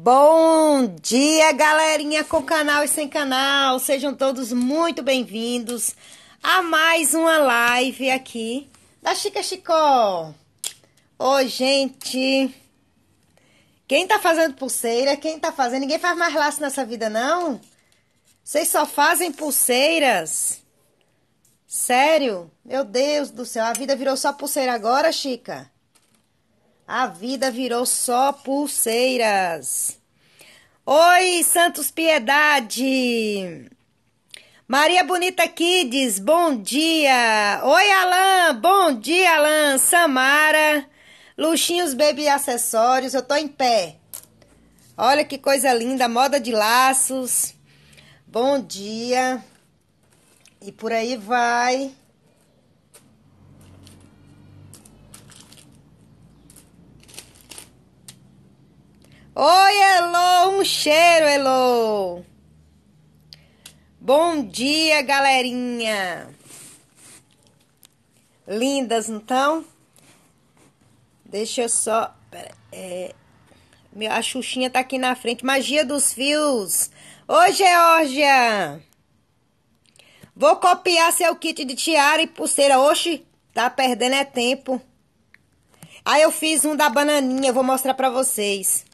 Bom dia, galerinha com canal e sem canal. Sejam todos muito bem-vindos a mais uma live aqui da Chica Chicó. Oi, gente. Quem tá fazendo pulseira? Quem tá fazendo? Ninguém faz mais laço nessa vida, não? Vocês só fazem pulseiras? Sério? Meu Deus do céu, a vida virou só pulseira agora, Chica? A vida virou só pulseiras. Oi, Santos Piedade. Maria Bonita Kids, bom dia. Oi, Alan, bom dia, Alan. Samara, Luxinhos Baby Acessórios, eu tô em pé. Olha que coisa linda, moda de laços. Bom dia. E por aí vai. Oi, Elô, um cheiro, Elô. Bom dia, galerinha. Lindas, então? Deixa eu só... Pera, é, a Xuxinha tá aqui na frente. Magia dos fios. Oi, Georgia. Vou copiar seu kit de tiara e pulseira. Oxi, tá perdendo é tempo. Aí eu fiz um da bananinha, vou mostrar pra vocês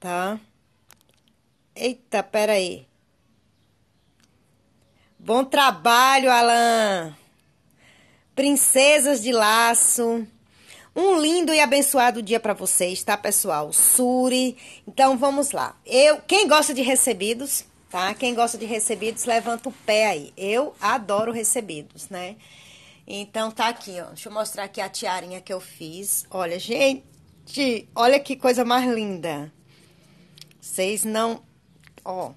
tá? Eita, pera aí. Bom trabalho, Alan. Princesas de laço. Um lindo e abençoado dia para vocês, tá, pessoal? Suri. Então vamos lá. Eu, quem gosta de recebidos, tá? Quem gosta de recebidos, levanta o pé aí. Eu adoro recebidos, né? Então tá aqui, ó. Deixa eu mostrar aqui a tiarinha que eu fiz. Olha, gente, olha que coisa mais linda. Vocês não. Ó,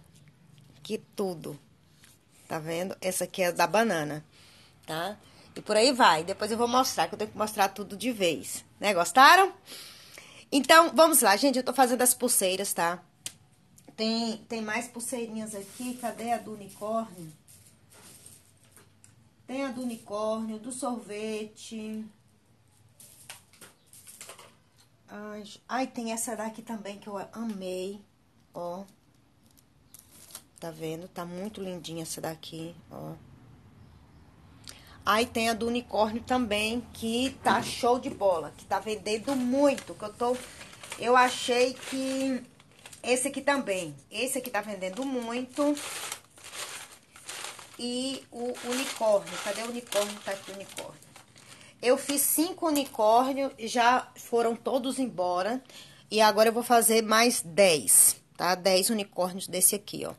que tudo. Tá vendo? Essa aqui é da banana, tá? E por aí vai. Depois eu vou mostrar, que eu tenho que mostrar tudo de vez. Né? Gostaram? Então, vamos lá, gente. Eu tô fazendo as pulseiras, tá? Tem, tem mais pulseirinhas aqui. Cadê a do unicórnio? Tem a do unicórnio, do sorvete. Ai, ai tem essa daqui também que eu amei ó. Tá vendo? Tá muito lindinha essa daqui, ó. Aí tem a do unicórnio também, que tá show de bola, que tá vendendo muito, que eu tô eu achei que esse aqui também, esse aqui tá vendendo muito. E o unicórnio, cadê o unicórnio? Tá aqui o unicórnio. Eu fiz cinco unicórnios, já foram todos embora. E agora eu vou fazer mais dez tá? 10 unicórnios desse aqui, ó.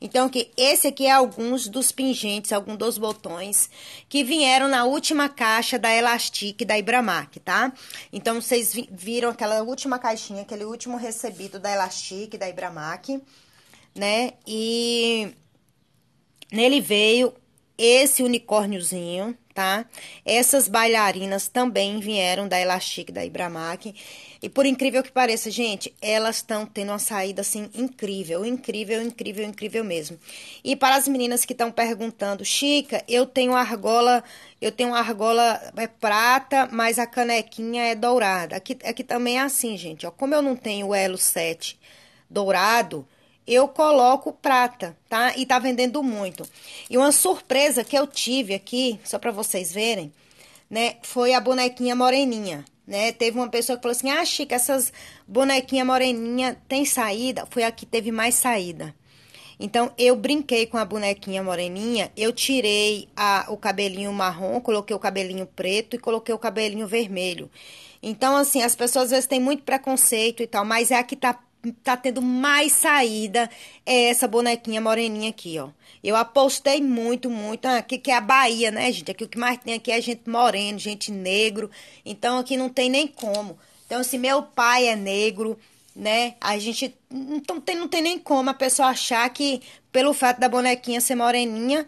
Então, que esse aqui é alguns dos pingentes, alguns dos botões que vieram na última caixa da Elastic da Ibramac, tá? Então, vocês viram aquela última caixinha, aquele último recebido da Elastic, da Ibramac, né? E nele veio esse unicórniozinho, tá? Essas bailarinas também vieram da Elastic, da Ibramac. E por incrível que pareça, gente, elas estão tendo uma saída assim incrível, incrível, incrível, incrível mesmo. E para as meninas que estão perguntando, Chica, eu tenho argola, eu tenho argola é prata, mas a canequinha é dourada. Aqui, aqui também é assim, gente, ó. Como eu não tenho o elo 7 dourado, eu coloco prata, tá? E tá vendendo muito. E uma surpresa que eu tive aqui, só para vocês verem, né, foi a bonequinha moreninha, né? Teve uma pessoa que falou assim: "Ah, Chica, essas bonequinha moreninha tem saída?" Foi a que teve mais saída. Então eu brinquei com a bonequinha moreninha, eu tirei a, o cabelinho marrom, coloquei o cabelinho preto e coloquei o cabelinho vermelho. Então assim, as pessoas às vezes têm muito preconceito e tal, mas é a que tá tá tendo mais saída é essa bonequinha moreninha aqui, ó. Eu apostei muito, muito. Ah, aqui que é a Bahia, né, gente? Aqui o que mais tem aqui é gente morena, gente negro. Então aqui não tem nem como. Então, se assim, meu pai é negro, né? A gente não tem, não tem nem como a pessoa achar que, pelo fato da bonequinha ser moreninha,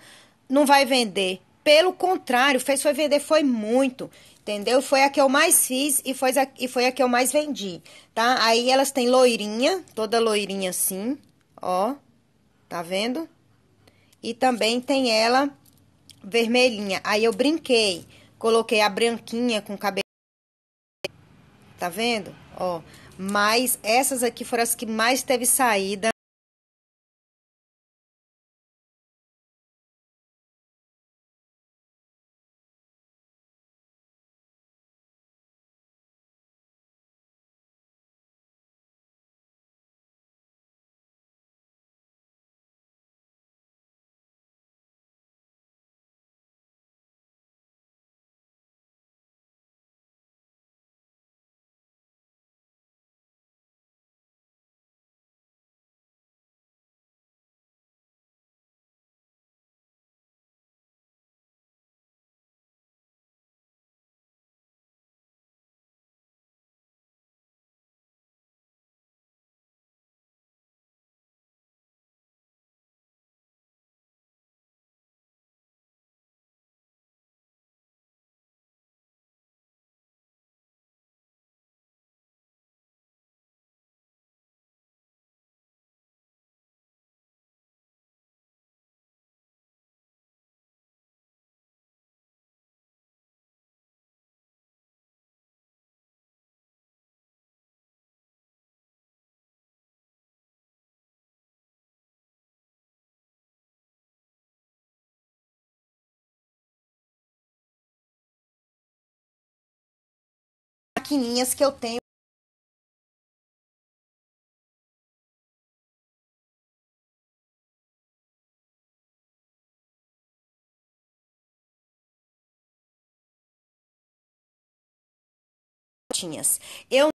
não vai vender. Pelo contrário, fez foi vender foi muito, entendeu? Foi a que eu mais fiz e foi a, e foi a que eu mais vendi, tá? Aí elas têm loirinha, toda loirinha assim, ó, tá vendo? E também tem ela vermelhinha. Aí eu brinquei, coloquei a branquinha com cabelo, tá vendo? Ó, mas essas aqui foram as que mais teve saída. maquininhas que eu tenho Eu